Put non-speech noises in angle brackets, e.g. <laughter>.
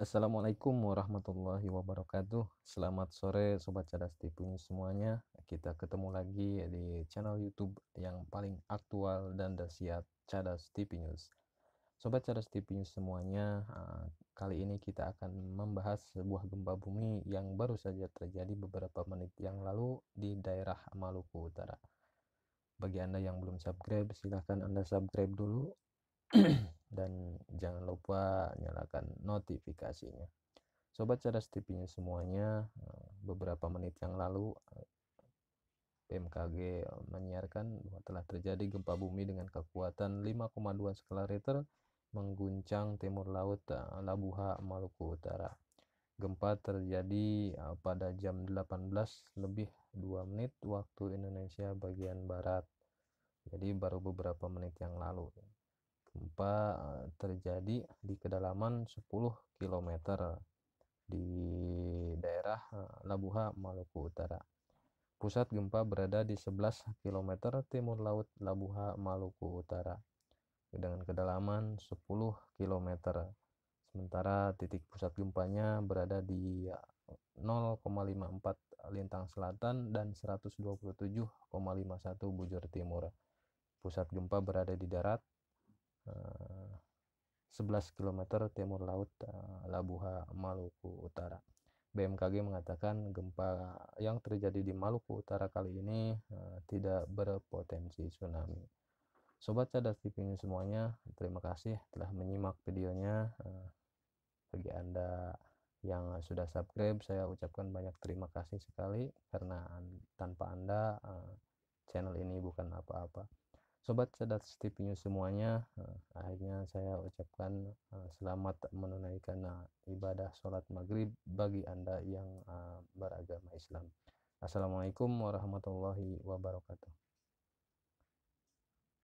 Assalamualaikum warahmatullahi wabarakatuh. Selamat sore sobat cerdas tipung semuanya. Kita ketemu lagi di channel YouTube yang paling aktual dan dahsyat cerdas TV News. Sobat cerdas TV News semuanya, eh, kali ini kita akan membahas sebuah gempa bumi yang baru saja terjadi beberapa menit yang lalu di daerah Maluku Utara. Bagi Anda yang belum subscribe, silahkan Anda subscribe dulu <clears throat> dan jangan lupa nyalakan notifikasinya sobat cara TV-nya semuanya eh, beberapa menit yang lalu BMKG eh, menyiarkan bahwa telah terjadi gempa bumi dengan kekuatan 5,2 skala Richter mengguncang timur laut eh, Labuha Maluku Utara. Gempa terjadi pada jam 18 lebih 2 menit waktu Indonesia bagian barat. Jadi baru beberapa menit yang lalu gempa eh, terjadi di kedalaman 10 km di daerah eh, Labuha, Maluku Utara. Pusat gempa berada di 11 km timur laut Labuha, Maluku Utara dengan kedalaman 10 km. Sementara titik pusat gempanya berada di 0,54 eh, lintang selatan dan 127,51 bujur timur. Pusat gempa berada di darat 11 eh, km timur laut eh, Labuha Maluku Utara. BMKG mengatakan gempa yang terjadi di Maluku Utara kali ini eh, tidak berpotensi tsunami. Sobat Cadas TV ini semuanya, terima kasih telah menyimak videonya. bagi Anda yang sudah subscribe, saya ucapkan banyak terima kasih sekali karena tanpa Anda channel ini bukan apa-apa. Sobat Cerdas TV News semuanya, eh, akhirnya saya ucapkan eh, selamat menunaikan eh, ibadah sholat maghrib bagi Anda yang beragama Islam. Assalamualaikum warahmatullahi wabarakatuh.